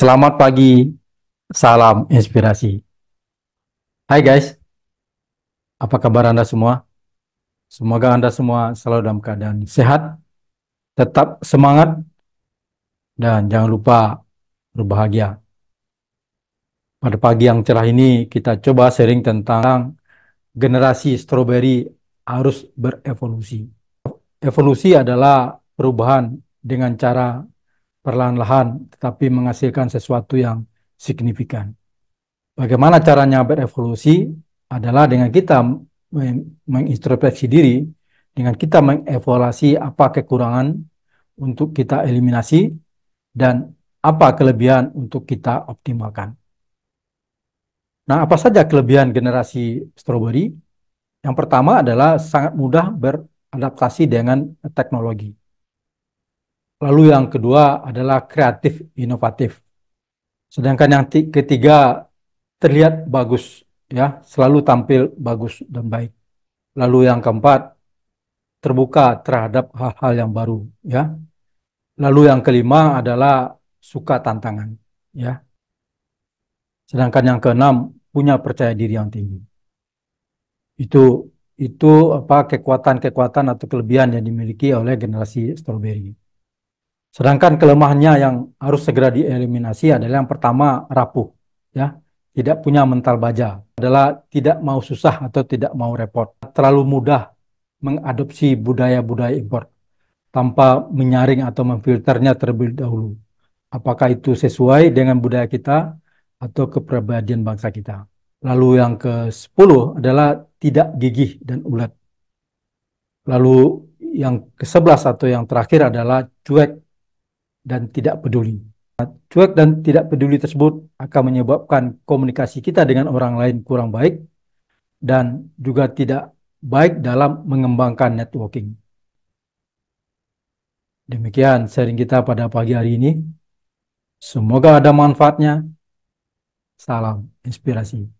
Selamat pagi, salam inspirasi. Hai guys, apa kabar Anda semua? Semoga Anda semua selalu dalam keadaan sehat, tetap semangat, dan jangan lupa berbahagia. Pada pagi yang cerah ini, kita coba sharing tentang generasi stroberi harus berevolusi. Evolusi adalah perubahan dengan cara perlahan-lahan tetapi menghasilkan sesuatu yang signifikan. Bagaimana caranya berevolusi adalah dengan kita mengintrospeksi diri, dengan kita mengevaluasi apa kekurangan untuk kita eliminasi dan apa kelebihan untuk kita optimalkan. Nah, apa saja kelebihan generasi strawberry? Yang pertama adalah sangat mudah beradaptasi dengan teknologi. Lalu yang kedua adalah kreatif inovatif. Sedangkan yang ketiga terlihat bagus ya, selalu tampil bagus dan baik. Lalu yang keempat terbuka terhadap hal-hal yang baru ya. Lalu yang kelima adalah suka tantangan ya. Sedangkan yang keenam punya percaya diri yang tinggi. Itu itu apa kekuatan-kekuatan atau kelebihan yang dimiliki oleh generasi strawberry. Sedangkan kelemahannya yang harus segera dieliminasi adalah yang pertama rapuh, ya, tidak punya mental baja, adalah tidak mau susah atau tidak mau repot, terlalu mudah mengadopsi budaya-budaya impor tanpa menyaring atau memfilternya terlebih dahulu. Apakah itu sesuai dengan budaya kita atau kepribadian bangsa kita. Lalu yang ke-10 adalah tidak gigih dan ulet. Lalu yang ke-11 atau yang terakhir adalah cuek dan tidak peduli. Cuek dan tidak peduli tersebut akan menyebabkan komunikasi kita dengan orang lain kurang baik dan juga tidak baik dalam mengembangkan networking. Demikian sharing kita pada pagi hari ini. Semoga ada manfaatnya. Salam inspirasi.